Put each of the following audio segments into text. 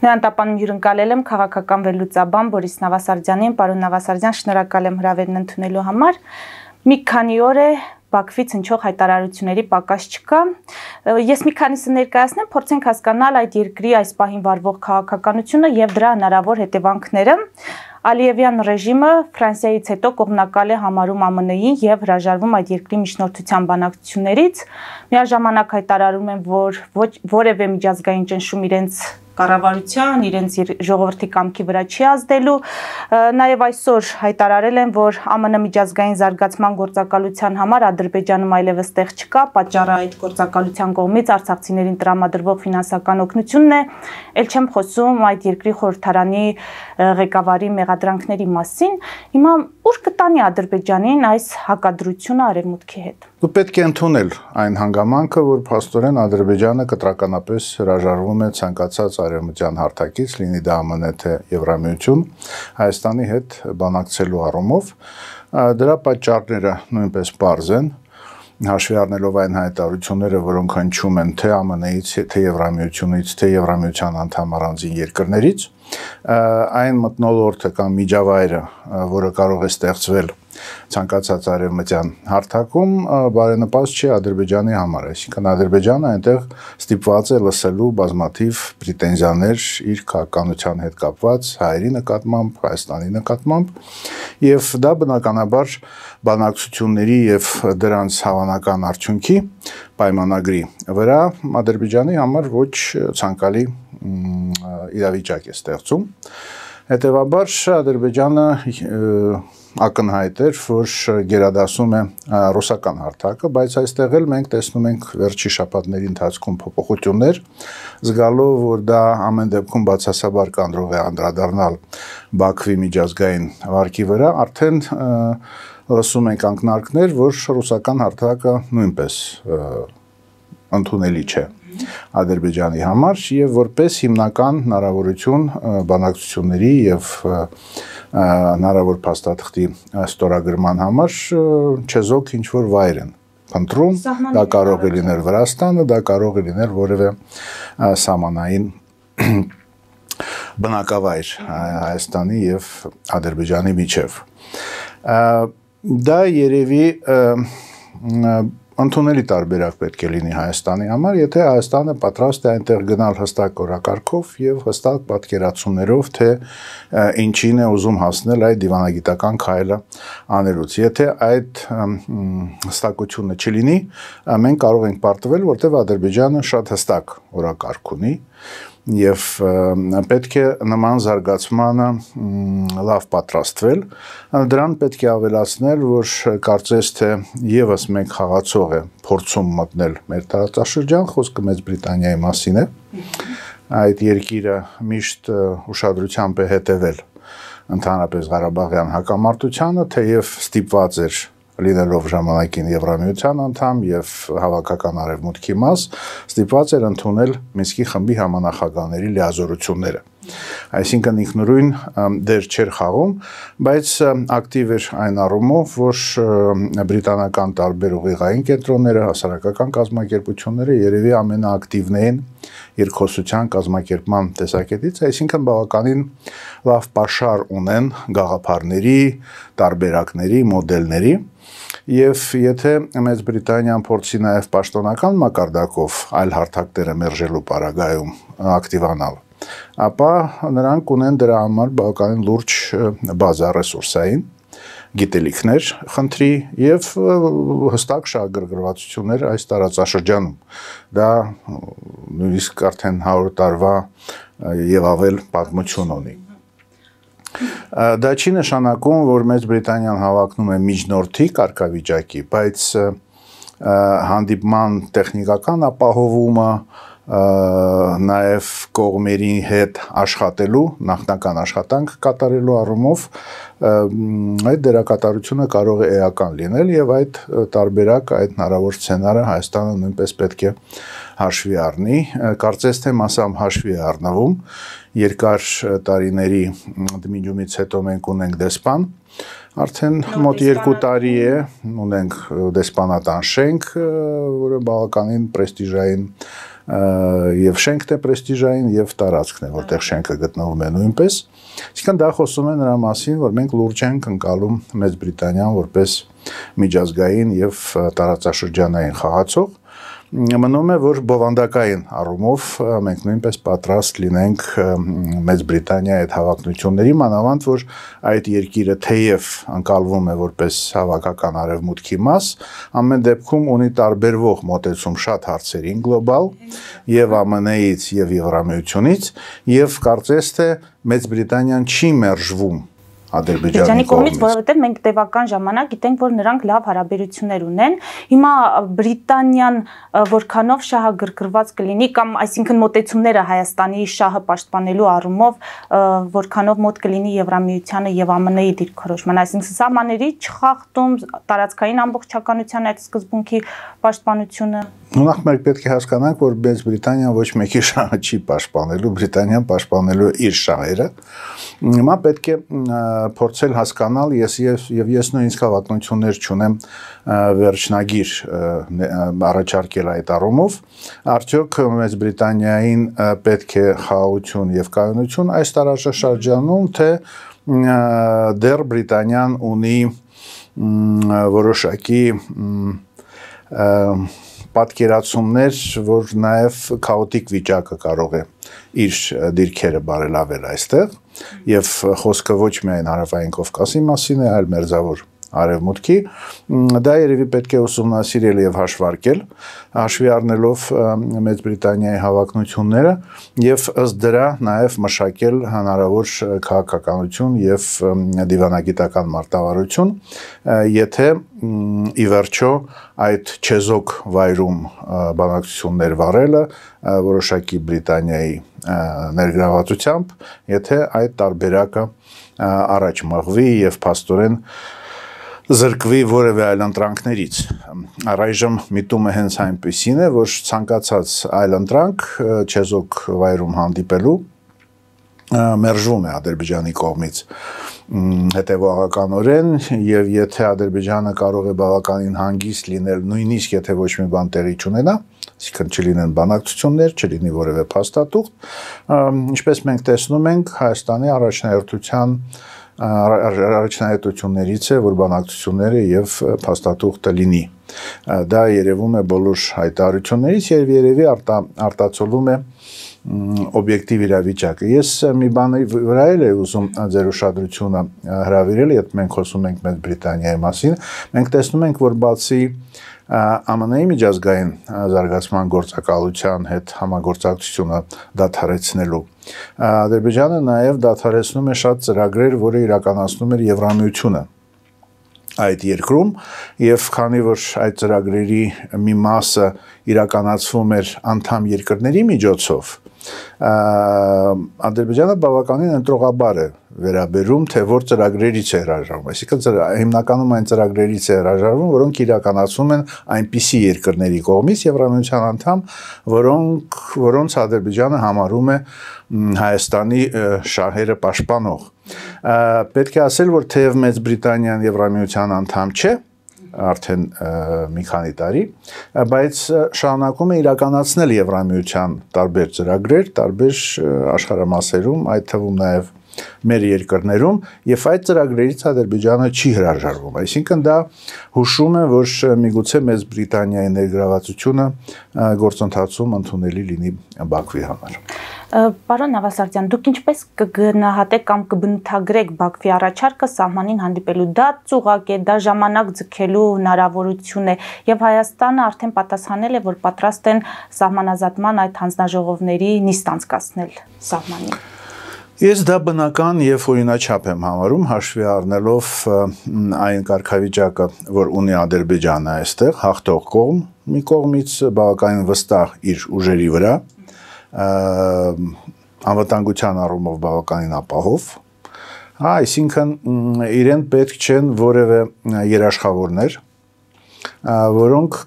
Նրան տապանում հյուրընկալել եմ քաղաքական վերլուծաբան Բորիս Նավասարդյանին, պարոն Նավասարդյան, շնորհակալ եմ հրավերն ընդունելու համար։ Մի քանի օր է Բաքվից հնչող հայտարարությունների պակաս չկա։ Ես մի քանիսը ներկայացնեմ, փորձենք հասկանալ այդ երկրի այս պահին վարվող քաղաքականությունը եւ դրա հնարավոր հետևանքները։ Ալիևյան ռեժիմը Ֆրանսիայից հետո կողմնակալ է համարում ԱՄՆ-ին եւ հրաժարվում այդ երկրի միջնորդության բանակցություններից։ Միաժամանակ հայտարարում են, որ ոչ որևէ միջազգային ճնշում իրենց կառավարության, իրենց ժողովրդի կամքի վրա չի ազդելու։ Նաև այսօր հայտարարել են, որ ԱՄՆ միջազգային զարգացման գործակալության համար Ադրբեջանում այլևս տեղ չկա, պատճառը այդ գործակալության կողմից արցախցիներին տրամադրվող ֆինանսական օգնությունն է։ Էլ չեմ խոսում այդ երկրի խորհրդարանի ղեկավարի մեղադրանքների մասին։ Հիմա ուր կտանի Ադրբեջանին այս հակադրությունը արևմուտքի հետ։ Դու պետք է ընդունել այն հանգամանքը, որ փաստորեն Ադրբեջանը կտրականապես հրաժարվում է ցանկացած այլ Արևմտյան հարթակից, լինի դա ԱՄՆ թե Եվրամիություն, Հայաստանի հետ բանակցելու առումով դրա պատճառները նույնպես բարձ են հաշվի առնելով այն հայտարարությունները, որոնք հնչում են թե ԱՄՆ-ից, թե Եվրամիությունից, թե Եվրամիության անդամ առանձին երկրներից, այն մտնոլորտը կամ միջավայրը, որը կարող է ստեղծվել ցանկացած արևմտյան հարթակում բարենպաստ չի Ադրբեջանի համար, այսինքն Ադրբեջանը այնտեղ ստիպված է լսելու բազմաթիվ պրետենզիաներ իր քաղաքականության հետ կապված հայերի նկատմամբ, Հայաստանի նկատմամբ, եւ դա բնականաբար բանակցությունների եւ դրանց հավանական արդյունքի պայմանագրի վրա Ադրբեջանի համար ոչ ցանկալի իրավիճակ է ստեղծում։ Հետևաբար Ադրբեջանը ակնհայտ էր, որ գերադասում է ռուսական հարթակը, բայց այստեղ էլ մենք տեսնում ենք վերջի շաբաթների ընթացքում փոփոխություններ, զգալով, որ դա ամեն դեպքում բացասաբար կանդրով է անդրադառնալ Բաքվի միջազգային վարկի վրա, արդեն լսում ենք անկնարկներ, որ ռուսական հարթակը նույնպես ընդունելի չէ Ադրբեջանի համար եւ որպես հիմնական հնարավորություն բանակցությունների եւ հնարավոր փաստաթղթի ստորագրման համար չեզոք ինչ որ վայր են ընտրում, դա կարող է լինել Վրաստանը, դա կարող է լինել որևէ սահմանային բնակավայր Հայաստանի եւ Ադրբեջանի միջև։ Դա երևի ընդունելի տարբերակ պետք է լինի Հայաստանի համար, եթե Հայաստանը պատրաստ է այնտեղ գնալ հստակ օրակարգով եւ հստակ պատկերացումներով, թե ինչին է ուզում հասնել այդ դիվանագիտական քայլը անելուց։ Եթե այդ հստակությունը չլինի, մենք կարող ենք պարտվել, որտեղ Ադրբեջանը շատ հստակ օրակարգ ունի եւ պետք է նման զարգացմանը լավ պատրաստվել դրան պետք է ավելացնել որ կարծես թե եւս մեկ խաղացող է փորձում մտնել մեր տարածաշրջան խոսքը մեծ բրիտանիայի մասին է այդ երկիրը միշտ ուշադրությամբ է հետևել ընդհանրապես Ղարաբաղյան հակամարտությանը թեև ստիպված էր լինելով ժամանակին Եվրամիության անդամ եւ հավաքական արևմուտքի մաս, ստիպված էր ընդունել Մինսկի խմբի համանախագահաների լիազորությունները։ Այսինքն ինքնուրույն դեր չէր խաղում, բայց ակտիվ էր այն առումով, որ բրիտանական տարբեր ուղիղային կենտրոնները, հասարակական կազմակերպությունները երևի ամենաակտիվն էին երկխոսության կազմակերպման տեսակետից, այսինքն բավականին լավ ապաշար ունեն գաղափարների, տարբերակների, մոդելների եւ եթե Մեծ Բրիտանիան փորձի նաեւ պաշտոնական մակարդակով այլ հարթակները մերժելու պարագայում ակտիվանալ, ապա նրանք կունեն դրա համար բավականին լուրջ բազա ռեսուրսային գիտելիքներ խնդրի եւ հստակ շահագրգռվածություններ այս տարածաշրջանում։ Դա նույնիսկ արդեն 100 տարվա եւ ավել պատմություն ունի։ Դա չի նշանակում, որ Մեծ Բրիտանիան հավակնում է միջնորդի կարգավիճակի, բայց հանդիպման տեխնիկական ապահովումը նաև կողմերի հետ աշխատելու, նախնական աշխատանք կատարելու առումով այդ դերակատարությունը կարող է էական լինել եւ այդ տարբերակ, այդ հնարավոր սցենարը Հայաստանը նույնպես պետք է հաշվի առնի։ Կարծես թե մասամբ հաշվի է առնվում երկար տարիների դմիջումից հետո մենք ունենք դեսպան Արդեն մոտ 2 տարի է ունենք դեսպանատան շենք, որը բավականին պրեստիժային եւ շենքն է պրեստիժային եւ տարածքն է, որտեղ շենքը գտնվում է նույնպես։ Իսկան դա խոսում է նրա մասին, որ մենք լուրջ ենք անցալում Մեծ Բրիտանիան որպես միջազգային եւ տարածաշրջանային խաղացող մնում է որ բովանդակային առումով մենք նույնպես պատրաստ լինենք Մեծ Բրիտանիայի այդ հավակնությունների մանավանդ որ այդ երկիրը թեև անկալվում է որպես հավաքական արևմուտքի մաս ամեն դեպքում ունի տարբերվող մոտեցում շատ հարցերին գլոբալ եւ ԱՄՆ-ից եւ Եվրամիությունից եւ կարծես թե Մեծ Բրիտանիան չի մերժվում Ադրբեջանի կողմից, որովհետև մենք տևական ժամանակ գիտենք, որ նրանք լավ հարաբերություններ ունեն։ Հիմա Բրիտանիան որքանով շահը գրգռված կլինի կամ այսինքն մտեցումները Հայաստանի շահը պաշտպանելու առումով որքանով մոտ կլինի Եվրամիությանը եւ ԱՄՆ-ի դիրքորոշման, այսինքն սահմանների չխախտում, տարածքային ամբողջականության այդ սկզբունքի պաշտպանությունը Նախ մենք պետք է հասկանանք, որ Մեծ Բրիտանիան ոչ մեկի շահը չի պաշտպանելու, Բրիտանիան պաշտպանելու իր շահերը։ Հիմա պետք է փորձել հասկանալ, ես եւ եւ ես նույն ինձ հավակնություններ չունեմ վերջնագիր առաջարկել այդ առումով, արդյոք Մեծ Բրիտանիային պետք է խաղաղություն եւ կայունություն այս տարածաշրջանում, թե դեռ Բրիտանիան ունի որոշակի ըը պատկերացումներ, որ նաև քաոտիկ վիճակը կարող է իր դիրքերը բարելավել այստեղ, եւ խոսքը ոչ միայն հարավային Կովկասի մասին է, այլ մերձավոր արևմուտքի, դա երևի պետք է ուսումնասիրել եւ հաշվարկել, հաշվի առնելով Մեծ Բրիտանիայի հավակնությունները եւ ըստ դրա նաեւ մշակել հնարավոր քաղաքականություն եւ դիվանագիտական մարտավարություն, եթե ի վերջո այդ չեզոք վայրում բանակցություններ վարելը որոշակի Բրիտանիայի ներգրավվածությամբ, եթե այդ տարբերակը առաջ մղվի եւ փաստորեն զրկվի որևէ այլ ընտրանքներից։ Առայժմ միտումը հենց այնպեսին է, որ ցանկացած այլ ընտրանք չեզոք վայրում հանդիպելու մերժվում է Ադրբեջանի կողմից հետևողականորեն եւ եթե Ադրբեջանը կարող է բավականին հանգիստ լինել նույնիսկ եթե ոչ մի բան տեղի չունենա, այսինքն չլինեն բանակցություններ, չլինի որևէ փաստաթուղթ, ինչպես մենք տեսնում ենք Հայաստանի առաջնահերթության առաջնահերթություններից է, որ բանակցությունները եւ փաստաթուղթը լինի։ Դա երևում է բոլոր հայտարարություններից եւ երևի արտա, արտացոլում է օբյեկտիվ իրավիճակը։ Ես մի բանի վրա էլ եմ ուզում ձեր ուշադրությունը հրավիրել, եթե մենք խոսում ենք Մեծ Բրիտանիայի մասին, մենք տեսնում ենք, որ բացի ԱՄՆ-ի միջազգային զարգացման գործակալության հետ համագործակցությունը դադարեցնելու Ադրբեջանը նաև դադարեցնում է շատ ծրագրեր, որը իրականացնում էր Եվրամիությունը այդ երկրում եւ քանի որ այդ ծրագրերի մի մասը իրականացվում էր անդամ երկրների միջոցով Ադրբեջանը բավականին ընտրողաբար է վերաբերում, թե որ ծրագրերից է հրաժարվում։ Այսինքն հիմնականում այն ծրագրերից է հրաժարվում, որոնք իրականացվում են այնպիսի երկրների կողմից Եվրամիության անդամ, որոնք որոնց Ադրբեջանը համարում է Հայաստանի շահերը պաշտպանող։ Պետք է ասել, որ թեև Մեծ Բրիտանիան Եվրամիության անդամ չէ, արդեն մի քանի տարի, բայց շարունակում է իրականացնել Եվրամիության տարբեր ծրագրեր, տարբեր աշխարհամասերում, այդ թվում նաև մեր երկրներում եւ այդ ծրագրերից Ադրբեջանը չի հրաժարվում։ Այսինքն դա հուշում է, որ միգուցե մեծ Բրիտանիայի ներգրավվածությունը գործընթացում ընդունելի լինի Բաքվի համար։ Պարոն Նավասարդյան, դուք ինչպես կգնահատեք կամ կբնութագրեք Բաքվի առաջարկը սահմանին հանդիպելու դա ծուղակ է, դա ժամանակ ձգելու հնարավորություն է եւ Հայաստանը արդեն պատասխանել է, որ պատրաստ են սահմանազատման այդ հանձնաժողովների նիստ անցկացնել սահմանին։ Ես դա բնական եւ օրինաչափ եմ համարում հաշվի առնելով այն կարգավիճակը, որ ունի Ադրբեջանը այստեղ հաղթող կողմ, մի կողմից բավականին վստահ իր ուժերի վրա, անվտանգության առումով բավականին ապահով, հա, այսինքն իրեն պետք չեն որևէ երաշխավորներ, որոնք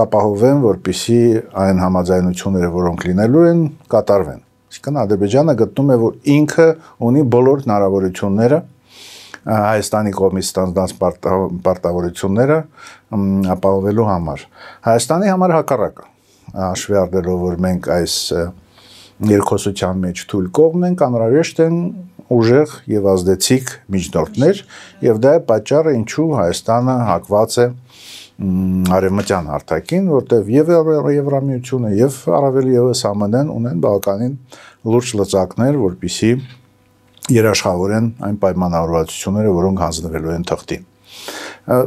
կապահովեն, որպիսի այն համաձայնությունները, որոնք լինելու են, կատարվեն Իսկն Ադրբեջանը գտնում է, որ ինքը ունի բոլոր հնարավորությունները Հայաստանի կողմից ստանդարտ պարտավորությունները ապահովելու համար։ Հայաստանի համար հակառակը, հաշվի առնելով, որ մենք այս երկխոսության մեջ թույլ կողմն ենք, անհրաժեշտ են ուժեղ եւ ազդեցիկ միջնորդներ, եւ դա է պատճառը, ինչու Հայաստանը հակված է արևմտյան արտակին, որտեղ եւ Եվրամիությունը, եւ առավել եւս ԱՄՆ-ն ունեն բավականին լուրջ լծակներ, որբիսի երաշխավորեն այն պայմանավորվածությունները, որոնք հանձնվելու են թղթին։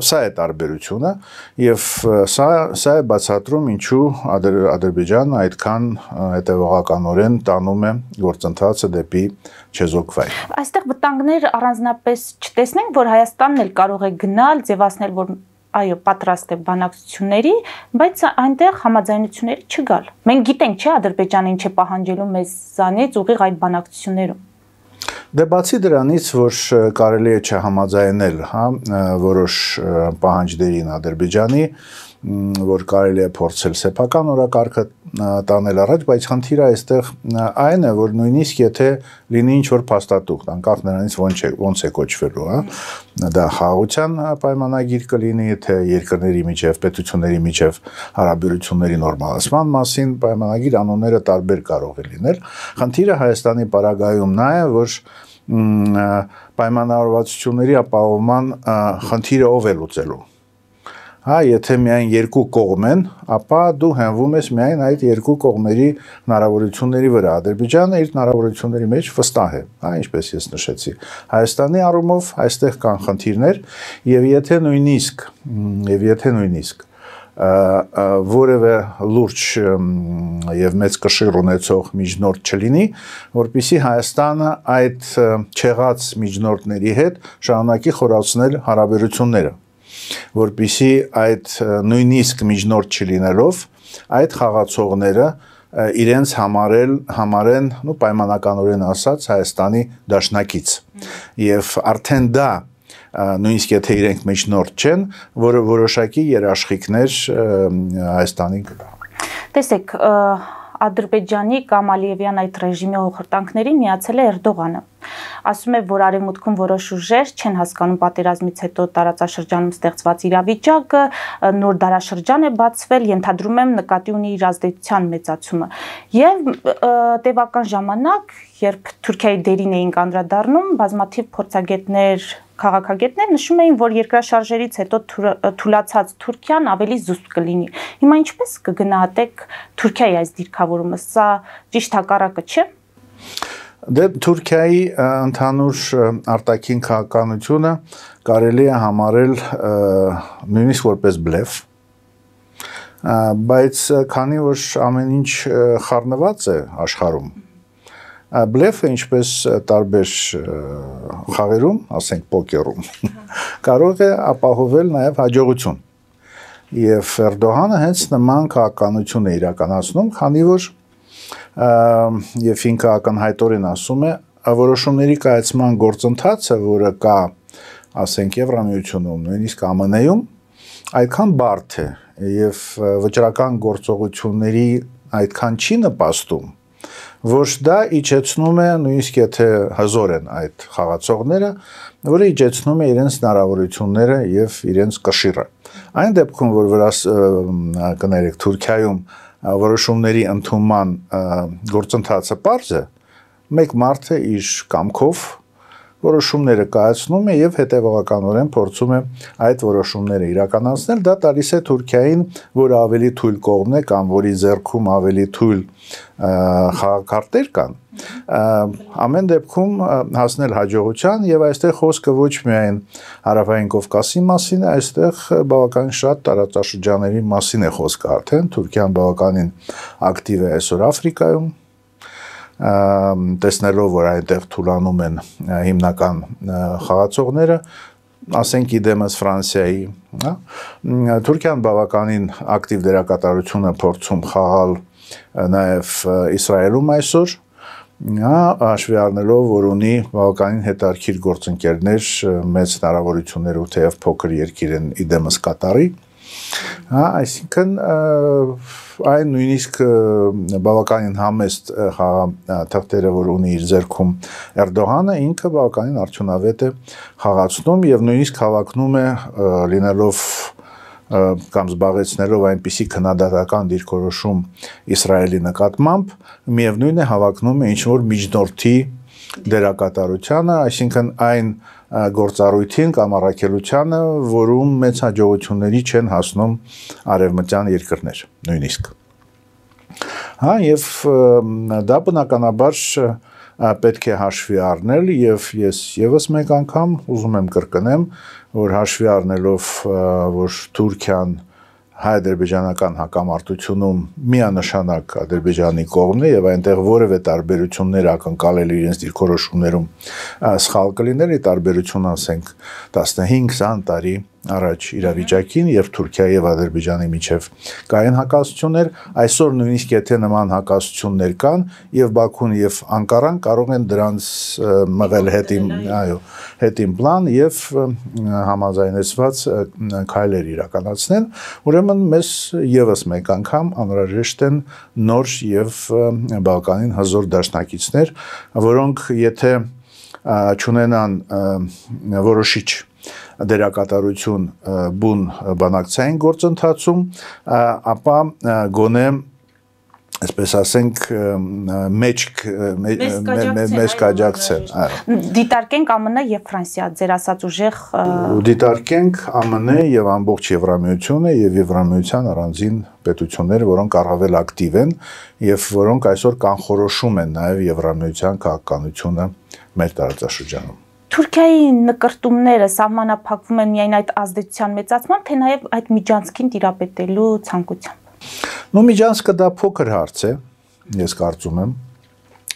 Սա է տարբերությունը եւ սա սա է բացատրում ինչու Ադր, Ադրբեջանը այդքան հետևողականորեն տանում է գործընթացը դեպի չեզոքվայր։ Այստեղ վտանգներ առանձնապես չտեսնենք, որ Հայաստանն էլ կարող է գնալ, ձևացնել, որ այո, պատրաստ է բանակցությունների, բայց այնտեղ համաձայնությունների չգալ։ Մենք գիտենք, չէ, Ադրբեջանը ինչ է պահանջելու մեզանից ուղիղ այդ բանակցություններում։ Դե բացի դրանից, որ կարելի է չհամաձայնել, հա, որոշ պահանջներին Ադրբեջանի, որ կարելի է փորձել սեփական օրակարգը տանել առաջ, բայց խնդիրը այստեղ այն է, որ նույնիսկ եթե լինի ինչ-որ փաստաթուղթ, անկախ նրանից ոնց է ոնց է կոչվելու, հա, դա խաղաղության պայմանագիր կլինի, թե երկրների միջև, պետությունների միջև հարաբերությունների նորմալացման մասին պայմանագիր անունները տարբեր կարող է լինել։ Խնդիրը Հայաստանի պարագայում նա է, որ պայմանավորվածությունների ապահովման խնդիրը ով է լուծելու Հա, եթե միայն երկու կողմ են, ապա դու հենվում ես միայն այդ երկու կողմերի հնարավորությունների վրա։ Ադրբեջանը իր հնարավորությունների մեջ վստահ է, հա, ինչպես ես նշեցի։ Հայաստանի առումով այստեղ կան խնդիրներ, եւ եթե նույնիսկ, եւ եթե նույնիսկ որևէ լուրջ եւ մեծ կշիռ ունեցող միջնորդ չլինի, որբիսի Հայաստանը այդ չեղած միջնորդների հետ շարունակի խորացնել հարաբերությունները որբիսի այդ նույնիսկ միջնորդ չլինելով այդ խաղացողները իրենց համարել համարեն նո պայմանականորեն ասած Հայաստանի դաշնակից եւ արդեն դա նույնիսկ եթե իրենք միջնորդ չեն, որը որոշակի երաշխիքներ Հայաստանի կտա։ Տեսեք, Ադրբեջանի կամ Ալիևյան այդ ռեժիմի հոխրտանքներին միացել է Էրդողանը ասում է, որ արևմուտքում որոշ ուժեր չեն հասկանում պատերազմից հետո տարածաշրջանում ստեղծված իրավիճակը, նոր դարաշրջան է բացվել, ենթադրում եմ նկատի ունի իր ազդեցության մեծացումը։ Եվ տևական ժամանակ, երբ Թուրքիայի դերին էինք անդրադառնում, բազմաթիվ փորձագետներ քաղաքագետներ նշում էին, որ երկրաշարժերից հետո թուլացած Թուրքիան ավելի զուսպ կլինի։ Հիմա ինչպես կգնահատեք Թուրքիայի այս դիրքավորումը։ Սա ճիշտ հակառակը չէ։ Դե Թուրքիայի ընդհանուր արտաքին քաղաքականությունը կարելի է համարել նույնիսկ որպես բլեֆ, բայց քանի որ ամեն ինչ խառնված է աշխարհում, բլեֆը ինչպես տարբեր խաղերում, ասենք պոկերում, կարող է ապահովել նաև հաջողություն։ Եվ Էրդողանը հենց նման քաղաքականություն է իրականացնում, քանի որ եւ ինքը ականհայտորեն ասում է որոշումների կայացման գործընթացը, որը կա, ասենք, Եվրամիությունում, նույնիսկ ԱՄՆ-ում, այդքան բարդ է եւ վճռական գործողությունների այդքան չի նպաստում, որ դա իջեցնում է, նույնիսկ եթե հզոր են այդ խաղացողները, որը իջեցնում է իրենց հնարավորությունները եւ իրենց կշիռը։ Այն դեպքում, որ վրաս կներեք Թուրքիայում որոշումների ընդունման գործընթացը པարզ է մեկ մարդը իր կամքով որոշումները կայացնում է եւ հետեւողականորեն փորձում է այդ որոշումները իրականացնել դա տալիս է Թուրքիային որ ավելի թույլ կողմն է կամ որի ձեռքում ավելի թույլ խաղակարտեր կան Ամեն դեպքում հասնել հաջողության եւ այստեղ խոսքը ոչ միայն հարավային Կովկասի մասին է, այստեղ բավականին շատ տարածաշրջանների մասին է խոսքը արդեն։ Թուրքիան բավականին ակտիվ է այսօր Աֆրիկայում, տեսնելով որ այնտեղ թուլանում են հիմնական խաղացողները ասենք իդեմս Ֆրանսիայի, հա Թուրքիան բավականին ակտիվ դերակատարություն է փորձում խաղալ նաև Իսրայելում այսօր հա հաշվի առնելով որ ունի բավականին հետարքիր գործընկերներ մեծ հնարավորություններով թեև փոքր երկիր են իդեմս կատարի հա այսինքն այն նույնիսկ բավականին համեստ հա, թղթերը որ ունի իր ձեռքում Էրդողանը ինքը բավականին արդյունավետ է խաղացնում եւ նույնիսկ հավակնում է լինելով կամ զբաղեցնելով այնպիսի քննադատական դիրքորոշում Իսրայելի նկատմամբ, միևնույն է հավակնում է ինչ որ միջնորդի դերակատարությանը, այսինքն այն գործառույթին կամ առաքելությանը, որում մեծ հաջողությունների չեն հասնում արևմտյան երկրներ, նույնիսկ։ Հա, եւ դա բնականաբար պետք է հաշվի առնել եւ ես եւս մեկ անգամ ուզում եմ կրկնեմ, որ հաշվի առնելով որ Թուրքիան հայ-ադրբեջանական հակամարտությունում միանշանակ ադրբեջանի կողմն է եւ այնտեղ որևէ տարբերություններ ակնկալել իրենց դիրքորոշումներում սխալ կլիներ, ի տարբերություն ասենք 15-20 տարի առաջ իրավիճակին եւ Թուրքիայի եւ Ադրբեջանի միջև կային հակասություններ, այսօր նույնիսկ եթե նման հակասություններ կան եւ Բաքուն եւ Անկարան կարող են դրանց մղել հետին, այո, հետին պլան եւ համաձայնեցված քայլեր իրականացնել, ուրեմն մեզ եւս մեկ անգամ անհրաժեշտ են նոր եւ Բալկանին հզոր դաշնակիցներ, որոնք եթե չունենան որոշիչ դերակատարություն բուն բանակցային գործընթացում, ապա գոնե այսպես ասենք մեջք մեզ կաջակցել։ Դիտարկենք ԱՄՆ եւ Ֆրանսիա ձեր ասած ուժեղ դիտարկենք ԱՄՆ եւ ամբողջ Եվրամիությունը եւ Եվրամիության առանձին պետությունները, որոնք առավել ակտիվ են եւ որոնք այսօր կանխորոշում են նաեւ Եվրամիության քաղաքականությունը մեր տարածաշրջանում։ Թուրքիայի նկարտումները սահմանափակվում են միայն այդ ազդեցության մեծացմամբ, թե նաև այդ միջանցքին դիրապետելու ցանկությամբ։ Նու միջանցքը դա փոքր հարց է, ես կարծում եմ։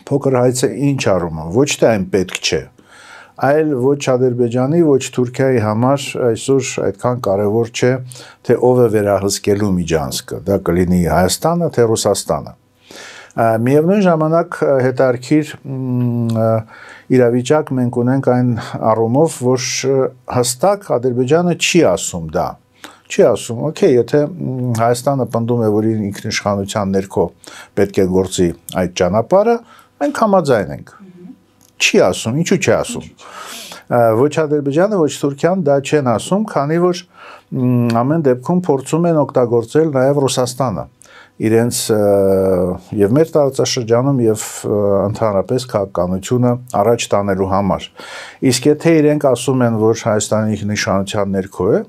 Փոքր հայցը ինչ առումը, ոչ թե այն պետք չէ, այլ ոչ Ադրբեջանի, ոչ Թուրքիայի համար այսօր այդքան կարևոր չէ, թե ով է վերահսկելու միջանցքը։ Դա կլինի Հայաստանը, թե Ռուսաստանը։ Միևնույն ժամանակ հետարքիր իրավիճակ մենք ունենք այն առումով, որ հստակ Ադրբեջանը չի ասում դա չի ասում, օքեյ, եթե Հայաստանը պնդում է, որ իր ինքնիշխանության ներքո պետք է գործի այդ ճանապարհը, մենք համաձայն ենք։ Չի ասում, ինչու՞ չի ասում։ Ոչ Ադրբեջանը, ոչ Թուրքիան դա չեն ասում, քանի որ ամեն դեպքում փորձում են օգտագործել նաև Ռուսաստանը իրենց եւ մեր տարածաշրջանում եւ ընդհանրապես քաղաքականությունը առաջ տանելու համար։ Իսկ եթե իրենք ասում են, որ Հայաստանի նշանության ներքո է,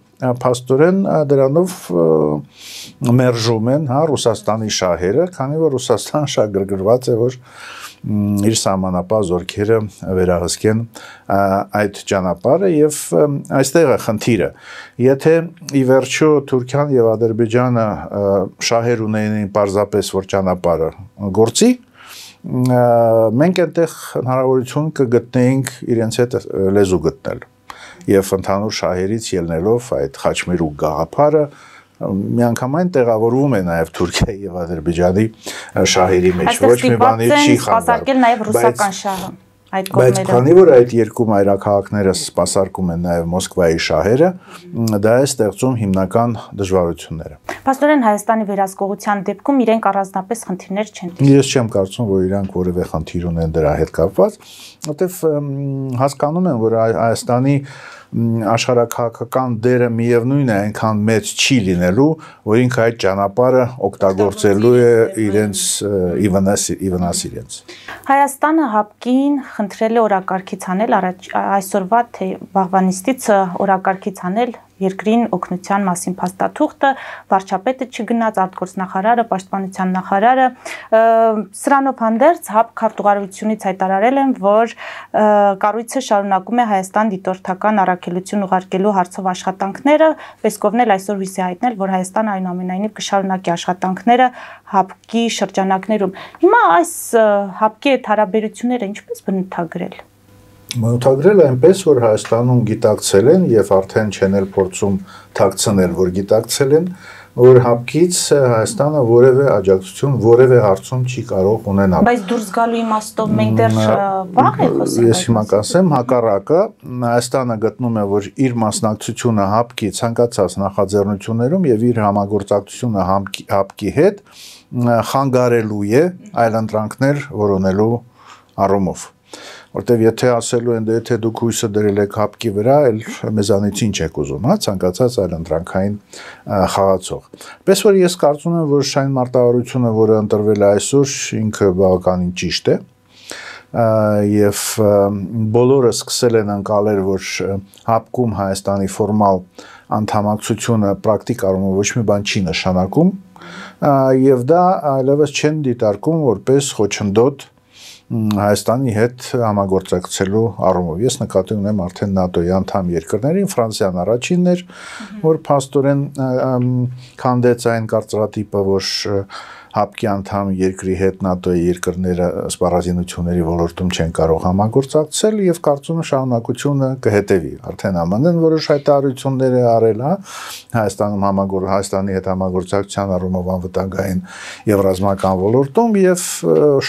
փաստորեն դրանով մերժում են, հա, Ռուսաստանի շահերը, քանի որ Ռուսաստան շահ գրգռված է, որ իր սահմանապահ զորքերը վերահսկեն այդ ճանապարհը եւ այստեղ է խնդիրը եթե ի վերջո Թուրքիան եւ Ադրբեջանը շահեր ունեին պարզապես որ ճանապարհը գործի մենք այնտեղ հնարավորություն կգտնեինք իրենց հետ լեզու գտնել եւ ընդհանուր շահերից ելնելով այդ խաչմերու գաղափարը միանգամայն տեղավորվում է նաև Թուրքիայի եւ Ադրբեջանի շահերի մեջ, ոչ մի բանի չի խանգարում։ Այստեղ սպասարկել նաև ռուսական շահը այդ կողմերը։ Բայց քանի որ այդ երկու մայրաքաղաքները սպասարկում են նաև Մոսկվայի շահերը, դա է ստեղծում հիմնական դժվարությունները։ Պաստորեն Հայաստանի վերահսկողության դեպքում իրենք առանձնապես խնդիրներ չեն դիտում։ Ես չեմ կարծում, որ իրանք որևէ խնդիր ունեն դրա հետ կապված, որովհետև հասկանում են, որ Հայաստանի աշխարհակահաղական դերը միևնույնն է այնքան մեծ չի լինելու, որ ինքը այդ ճանապարհը օգտագործելու է իրենց ի վնաս ի վնաս իրենց։ Հայաստանը հապկին խնդրել է օրակարգից անել առաջ այսօրվա թե վաղվանիստից օրակարգից անել երկրին օգնության մասին փաստաթուղթը, վարչապետը չգնաց արտգործնախարարը, պաշտպանության նախարարը, սրանով հանդերձ հապ քարտուղարությունից հայտարարել են, որ կառույցը շարունակում է Հայաստան դիտորդական առաքելություն ուղարկելու հարցով աշխատանքները, Պեսկովն էլ այսօր հույս է հայտնել, որ Հայաստանը այնուամենայնիվ կշարունակի աշխատանքները հապկի շրջանակներում։ Հիմա այս հապկի հետ հարաբերությունները ինչպես բնութագրել մոթագրել այնպես, որ Հայաստանում գիտակցել են եւ արդեն չեն էլ փորձում թաքցնել, որ գիտակցել են, որ հապկից Հայաստանը որևէ աջակցություն, որևէ հարցում չի կարող ունենալ։ Բայց դուրս գալու իմաստով մենք դեռ վաղ ենք խոսում։ Ես հիմա կասեմ հակառակը, Հայաստանը գտնում է, որ իր մասնակցությունը հապկի ցանկացած նախաձեռնություններում եւ իր համագործակցությունը հապկի հետ խանգարելու է այլ ընտրանքներ որոնելու առումով որտեվ եթե ասելու են, «Դե, եթե դուք հույսը դրել եք հապկի վրա, էլ մեզանից ինչ եք ուզում, հա, ցանկացած այլ ընտրանքային խաղացող։ Պես որ ես կարծում եմ, որ շայն մարտավարությունը, որը ընտրվել է այսօր, ինքը բավականին ճիշտ է և բոլորը սկսել են անցալեր, որ հապկում Հայաստանի ֆորմալ անդամակցությունը պրակտիկայում ոչ մի բան չի նշանակում, եւ դա այլևս չեն դիտարկում որպես խոչընդոտ Հայաստանի հետ համագործակցելու առումով։ Ես նկատի ունեմ արդեն ՆԱՏՕ-ի անդամ երկրներին, Ֆրանսիան առաջինն էր, որ փաստորեն քանդեց այն կարծրատիպը, որ ՀԱՊԿ-ի անդամ երկրի հետ ՆԱՏՕ-ի երկրները սպառազինությունների ոլորտում չեն կարող համագործակցել եւ կարծում եմ շարունակությունը կհետեւի։ Արդեն ԱՄՆ-ն որոշ հայտարարություններ է արել, հա, Հայաստանում համագոր Հայաստանի հետ համագործակցության առումով անվտանգային եւ ռազմական ոլորտում եւ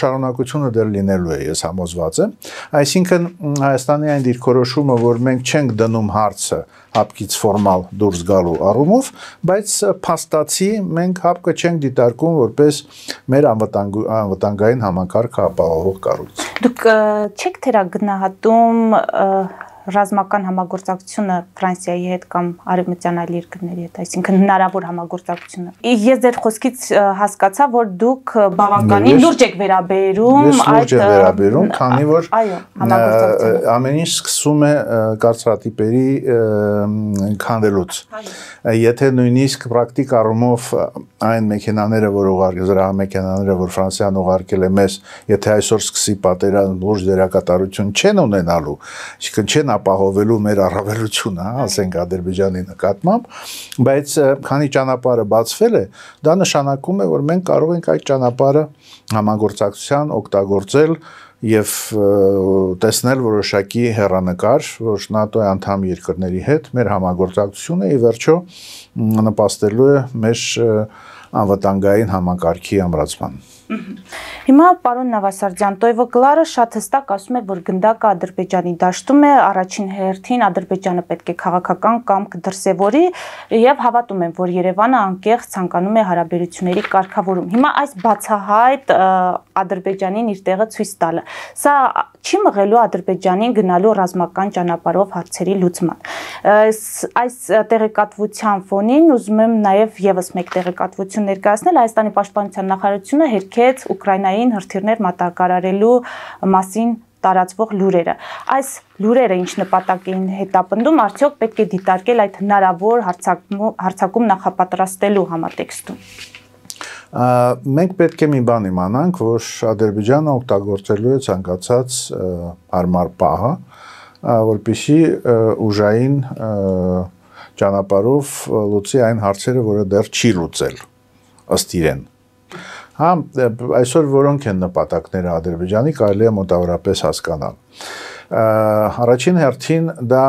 շարունակությունը դեռ լինելու է, ես համոզված եմ։ Այսինքն Հայաստանի այն դիրքորոշումը, որ մենք չենք դնում հարցը հապկից ֆորմալ դուրս գալու առումով, բայց փաստացի մենք հապկը չենք դիտարկում որպես մեր անվտանգ անվտանգային համակարգը ապահովող կառույց։ Դուք չեք թերագնահատում ռազմական համագործակցությունը Ֆրանսիայի հետ կամ արևմտյան այլ երկրների հետ, այսինքն հնարավոր համագործակցությունը։ Ես ձեր խոսքից հասկացա, որ դուք բավականին լուրջ եք վերաբերում այդ լուրջ եք վերաբերում, քանի որ այո, համագործակցությունը ամեն ինչ սկսում է կարծրատիպերի քանդելուց։ Եթե նույնիսկ պրակտիկ առումով այն մեքենաները, որ ուղարկել զրահամեքենաները, որ Ֆրանսիան ուղարկել է մեզ, եթե այսօր սկսի պատերազմ լուրջ դերակատարություն չեն ունենալու, իսկ չեն կան ապահովելու մեր առավելությունը, հա, ասենք Ադրբեջանի նկատմամբ, բայց քանի ճանապարհը բացվել է, դա նշանակում է, որ մենք կարող ենք այդ ճանապարհը համագործակցության օգտագործել եւ տեսնել որոշակի հերանեկար, որ ՆԱՏՕ-ի անդամ երկրների հետ մեր համագործակցությունը ի վերջո նպաստելու է մեր անվտանգային համակարգի ամրացմանը Հիմա պարոն Նավասարդյան, Տոյվո Կլարը շատ հստակ ասում է, որ գնդակը Ադրբեջանի դաշտում է, առաջին հերթին Ադրբեջանը պետք է քաղաքական կամք դրսևորի եւ հավատում են, որ Երևանը անկեղծ ցանկանում է հարաբերությունների կարգավորում։ Հիմա այս բացահայտ Ադրբեջանին իր տեղը ցույց տալը։ Սա չի մղելու Ադրբեջանին գնալու ռազմական ճանապարհով հարցերի լուծման։ Այս տեղեկատվության ֆոնին ուզում եմ նաեւ եւս մեկ տեղեկատվություն ներկայացնել Հայաստանի պաշտպանության նախարարությունը հերքել հաղթեց Ուկրաինային հրթիռներ մատակարարելու մասին տարածվող լուրերը։ Այս լուրերը ինչ նպատակ էին հետապնդում, արդյոք պետք է դիտարկել այդ հնարավոր հարցակում, հարցակում նախապատրաստելու համատեքստում։ Ա, մենք պետք է մի բան իմանանք, որ Ադրբեջանը օգտագործելու է ցանկացած հարմար պահը, որպիսի ուժային ճանապարհով լուծի այն հարցերը, որը դեռ չի լուծել ըստ իրեն։ Ա, հա այսօր որոնք են նպատակները Ադրբեջանի կարելի է մոտավորապես հասկանալ առաջին հերթին դա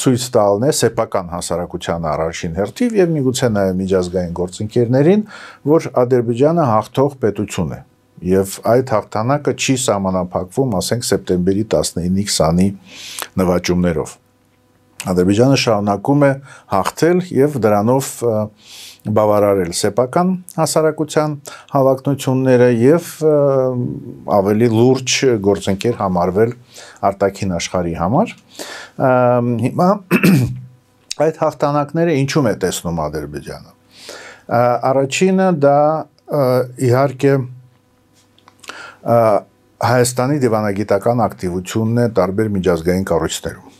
ցույց տալն է սեփական հասարակության առաջին հերթիվ եւ միգուցե նաեւ միջազգային գործընկերներին, որ Ադրբեջանը հաղթող պետություն է եւ այդ հաղթանակը չի սահմանափակվում, ասենք սեպտեմբերի 19-20-ի նվաճումներով։ Ադրբեջանը շարունակում է հաղթել եւ դրանով և բավարարել սեփական հասարակության հավակնությունները եւ ավելի լուրջ գործընկեր համարվել արտաքին աշխարհի համար։ Հիմա այդ հաղթանակները ինչու՞մ է տեսնում Ադրբեջանը։ Առաջինը դա իհարկե Հայաստանի դիվանագիտական ակտիվությունն է տարբեր միջազգային կառույցներում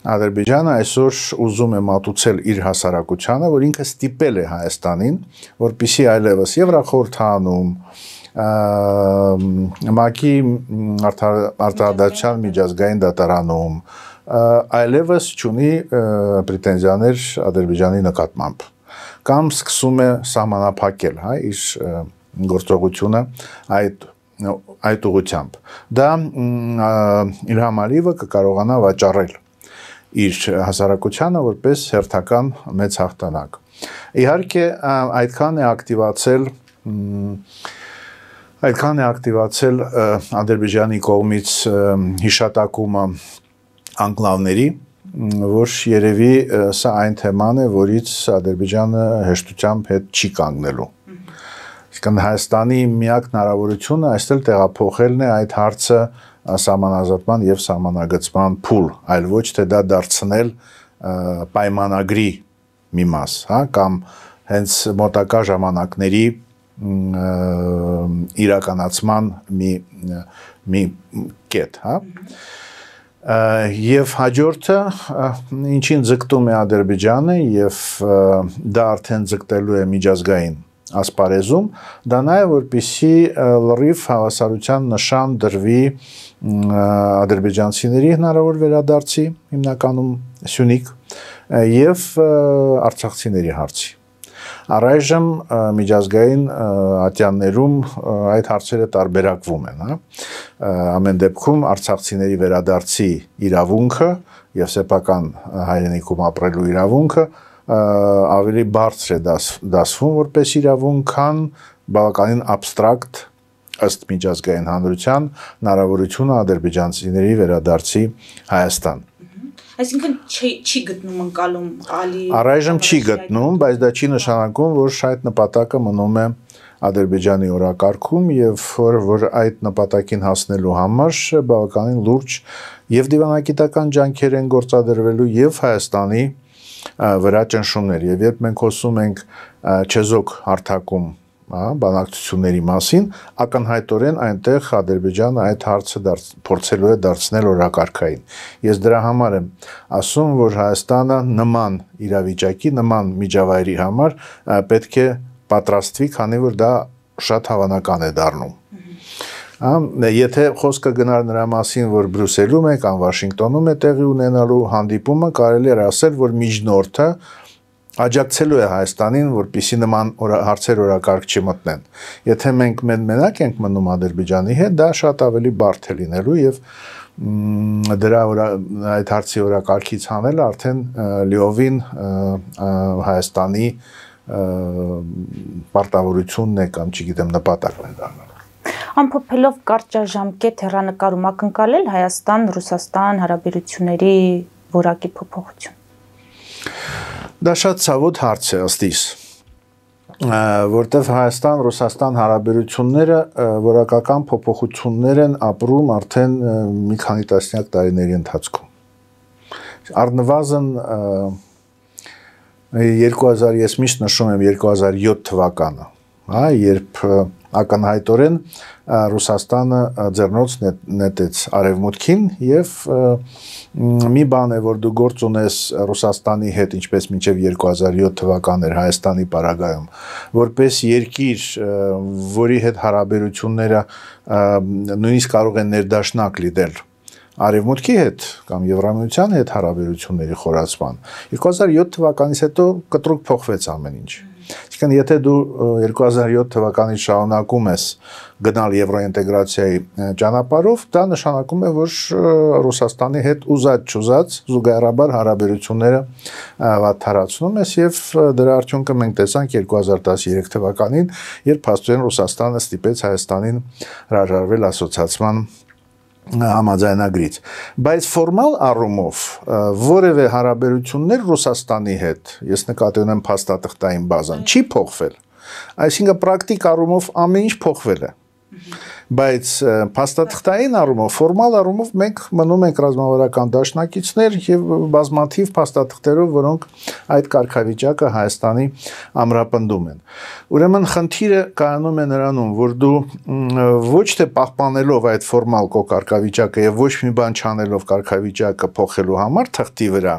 Ադրբեջանը այսօր ուզում է մատուցել իր հասարակությանը, որ ինքը ստիպել է Հայաստանին, որpիսի այլևս Եվրախորհրդանում ՄԱԿ-ի արտադրության միջազգային դատարանում այլևս չունի պրետենզիաներ Ադրբեջանի նկատմամբ կամ սկսում է սահմանափակել, հա, իր գործողությունը այդ այդ ուղությամբ։ Դա Իլհամ Ալիևը կկարողանա վաճառել իր հասարակությանը որպես հերթական մեծ հաղթանակ։ Իհարկե այդքան է ակտիվացել այդքան է ակտիվացել Ադրբեջանի կողմից հիշատակումը անկլավների, որ երևի սա այն թեման է, որից Ադրբեջանը հեշտությամբ հետ չի կանգնելու։ Իսկ Հայաստանի միակ հնարավորությունը այստեղ տեղափոխելն է այդ հարցը սահմանազատման եւ սահմանագծման փուլ, այլ ոչ թե դա դարձնել պայմանագրի մի մաս, հա, կամ հենց մոտակա ժամանակների իրականացման մի մի կետ, հա։ Եվ հաջորդը ինչին ձգտում է Ադրբեջանը եւ դա արդեն ձգտելու է միջազգային ասպարեզում, դա նաև որպիսի լրիվ հավասարության նշան դրվի ադրբեջանցիների հնարավոր վերադարձի, հիմնականում Սյունիք եւ արցախցիների հարցի։ Առայժմ միջազգային ատյաններում այդ հարցերը տարբերակվում են, հա։ Ամեն դեպքում արցախցիների վերադարձի իրավունքը եւ սեփական հայրենիքում ապրելու իրավունքը ավելի բարձր է դաս, դասվում որպես իրավունք, քան բավականին абստրակտ ըստ միջազգային հանրության հնարավորությունը ադրբեջանցիների վերադարձի Հայաստան։ Այսինքն չի չի գտնում անցալում ալի Առայժմ չի գտնում, բայց դա չի նշանակում, որ այդ նպատակը մնում է Ադրբեջանի օրակարգում եւ որ, որ այդ նպատակին հասնելու համար բավականին լուրջ եւ դիվանագիտական ջանքեր են գործադրվելու եւ Հայաստանի վրա ճնշումներ եւ երբ մենք խոսում ենք չեզոք հարթակում հա բանակցությունների մասին ակնհայտորեն այնտեղ Ադրբեջանը այդ հարցը դարձ փորձելու է դարձնել օրակարգային։ Ես դրա համար եմ ասում, որ Հայաստանը նման իրավիճակի, նման միջավայրի համար պետք է պատրաստվի, քանի որ դա շատ հավանական է դառնում։ Հա, եթե խոսքը գնար նրա մասին, որ Բրյուսելում է կամ Վաշինգտոնում է տեղի ունենալու հանդիպումը, կարելի է ասել, որ միջնորդը աջակցելու է Հայաստանին, որպիսի նման հարցեր օրակարգ չմտնեն։ Եթե մենք մենակ ենք մնում Ադրբեջանի հետ, դա շատ ավելի բարդ է լինելու եւ դրա այդ հարցի օրակարգից հանել արդեն լիովին Հայաստանի պարտավորությունն է կամ չգիտեմ նպատակն է դառնալ։ Ամփոփելով կարճաժամկետ հերանեկարում ակնկալել Հայաստան-Ռուսաստան հարաբերությունների որակի փոփոխություն։ Դա շատ ցավոտ հարց է, ըստիս որտեվ Հայաստան-Ռուսաստան հարաբերությունները որակական փոփոխություններ են ապրում արդեն մի քանի տասնյակ տարիների ընթացքում։ Արնվազն 2000 ես միշտ նշում եմ 2007 թվականը, հա, երբ ականհայտորեն Ռուսաստանը ձեռնոց նետեց արևմուտքին եւ մի բան է որ դու գործ ունես Ռուսաստանի հետ ինչպես մինչեւ 2007 թվականներ Հայաստանի պարագայում որպես երկիր որի հետ հարաբերությունները նույնիսկ կարող են ներդաշնակ լինել արևմուտքի հետ կամ եվրամիության հետ հարաբերությունների խորացման 2007 թվականից հետո կտրուկ փոխվեց ամեն ինչ Իսկան եթե դու 2007 թվականից շարունակում ես գնալ եվրոինտեգրացիայի ճանապարհով, դա նշանակում է, որ Ռուսաստանի հետ ուզած չուզած զուգահեռաբար հարաբերությունները վատթարացնում ես եւ դրա արդյունքը մենք տեսանք 2013 թվականին, երբ հաստատեն Ռուսաստանը ստիպեց Հայաստանին հրաժարվել ասոցիացիան համաձայնագրից բայց ֆորմալ առումով որևէ հարաբերություններ Ռուսաստանի հետ ես նկատի ունեմ փաստաթղթային բազան չի փոխվել այսինքն պրակտիկ առումով ամեն ինչ փոխվել է Բայց փաստաթղթային առումով, ֆորմալ առումով մենք մնում ենք ռազմավարական դաշնակիցներ եւ բազմաթիվ փաստաթղթերով, որոնք այդ կարգավիճակը Հայաստանի ամրապնդում են։ Ուրեմն խնդիրը կայանում է նրանում, որ դու ոչ թե պահպանելով այդ ֆորմալ կարգավիճակը եւ ոչ մի բան չանելով կարգավիճակը փոխելու համար թղթի վրա,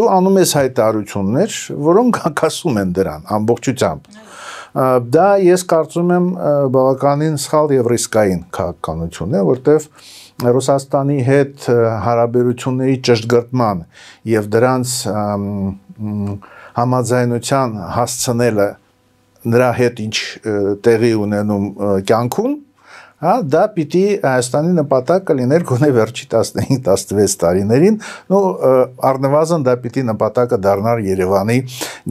դու անում ես հայտարարություններ, որոնք հակասում են դրան ամբողջությամբ։ Ա Դա ես կարծում եմ բավականին սխալ եւ ռիսկային քաղաքականություն է, որտեղ Ռուսաստանի հետ հարաբերությունների ճշգրտման եւ դրանց համաձայնության հասցնելը նրա հետ ինչ տեղի ունենում կյանքում Հա, դա պիտի Հայաստանի նպատակը լիներ գոնե վերջի 15-16 տարիներին, նո առնվազն դա պիտի նպատակը դառնար Երևանի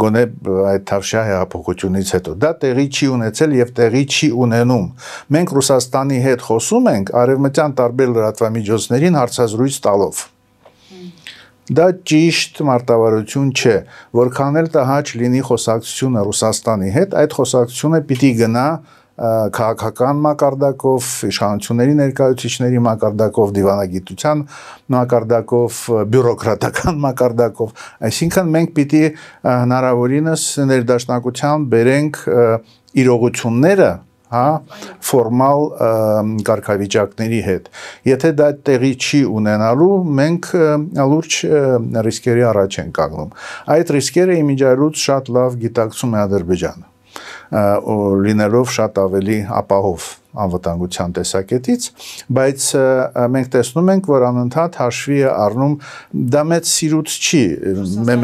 գոնե այդ թավշյա հեղափոխությունից հետո։ Դա տեղի չի ունեցել եւ տեղի չի ունենում։ Մենք Ռուսաստանի հետ խոսում ենք արևմտյան տարբեր լրատվամիջոցներին հարցազրույց տալով։ Դա ճիշտ մարտավարություն չէ։ Որքան էլ տհաճ լինի խոսակցությունը Ռուսաստանի հետ, այդ խոսակցությունը պիտի գնա քաղաքական մակարդակով, իշխանությունների ներկայացուցիչների մակարդակով, դիվանագիտության մակարդակով, բյուրոկրատական մակարդակով, այսինքն մենք պիտի հնարավորինս ներդաշնակության բերենք իրողությունները հա ֆորմալ կարգավիճակների հետ։ Եթե դա տեղի չի ունենալու, մենք լուրջ ռիսկերի առաջ ենք կանգնում։ Այդ ռիսկերը իմիջայլուց շատ լավ գիտակցում է Ադրբեջանը լինելով շատ ավելի ապահով անվտանգության տեսակետից, բայց մենք տեսնում ենք, որ անընդհատ հաշվի է առնում դա մեծ սիրուց չի։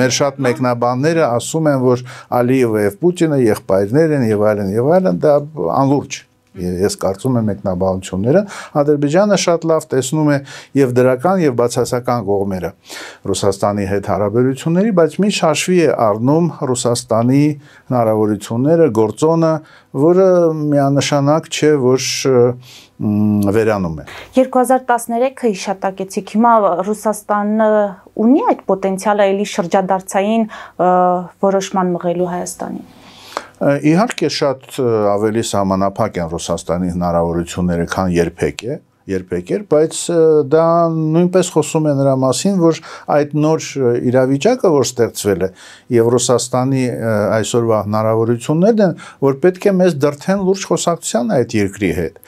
Մեր շատ մեկնաբանները ասում են, որ Ալիևը եւ Պուտինը եղբայրներ են եւ այլն եւ այլն, դա անլուրջ է Ես կարծում եմ մեկնաբանությունները Ադրբեջանը շատ լավ տեսնում է եւ դրական եւ բացասական կողմերը Ռուսաստանի հետ հարաբերությունների, բայց մի շարժվի է առնում Ռուսաստանի հնարավորությունները, գործոնը, որը միանշանակ չէ, որ վերանում է 2013-ը հիշատակեցիք հիմա Ռուսաստանը ունի այդ պոտենցիալը էլի շրջադարձային որոշման մղելու Հայաստանին Իհարկե շատ ավելի համանապակ են Ռուսաստանի հնարավորությունները, քան երբեք է, երբեք էր, բայց դա նույնպես խոսում է նրա մասին, որ այդ նոր իրավիճակը, որ ստեղծվել է, եւ Ռուսաստանի այսօրվա հնարավորություններն են, որ պետք է մեզ դրթեն լուրջ խոսակցության այդ երկրի հետ։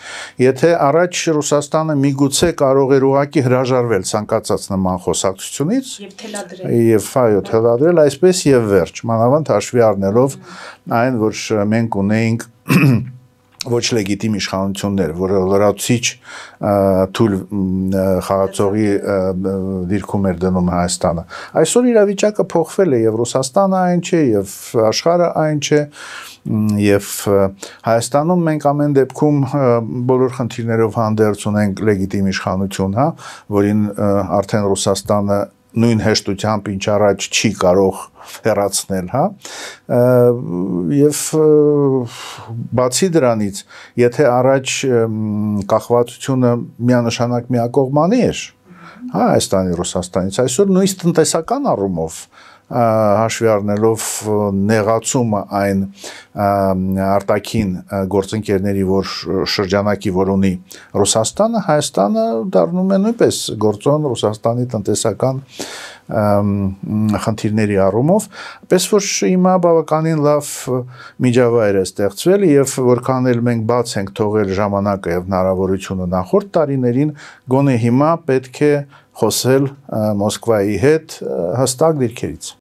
Եթե առաջ Ռուսաստանը միգուցե կարող էր ուղակի հրաժարվել ցանկացած նման խոսակցությունից եւ թելադրել եւ այո, թելադրել այսպես եւ վերջ, մանավանդ հաշվի առնելով այն, որ մենք ունենք ոչ լեգիտիմ իշխանություններ, որը լրացիչ թույլ խաղացողի դիրքում էր դնում Հայաստանը։ Այսօր իրավիճակը փոխվել է եւ Ռուսաստանը այն չէ, եւ աշխարհը այն չէ, եւ Հայաստանում մենք ամեն դեպքում բոլոր խնդիրներով հանդերձ ունենք լեգիտիմ իշխանություն, հա, որին արդեն Ռուսաստանը նույն հեշտությամբ ինչ առաջ չի կարող հեռացնել, հա։ Եվ բացի դրանից, եթե առաջ կախվածությունը միանշանակ միակողմանի էր, հա, Հայաստանի Ռուսաստանից, այսօր նույնիսկ տնտեսական առումով հաշվի առնելով նեղացումը այն արտաքին գործընկերների որ շրջանակի որ ունի Ռուսաստանը, Հայաստանը դառնում է նույնպես գործոն Ռուսաստանի տնտեսական խնդիրների առումով, պես որ հիմա բավականին լավ միջավայր է ստեղծվել եւ որքան էլ մենք բաց ենք թողել ժամանակը եւ հնարավորությունը նախորդ տարիներին, գոնե հիմա պետք է խոսել Մոսկվայի հետ հստակ դիրքերից։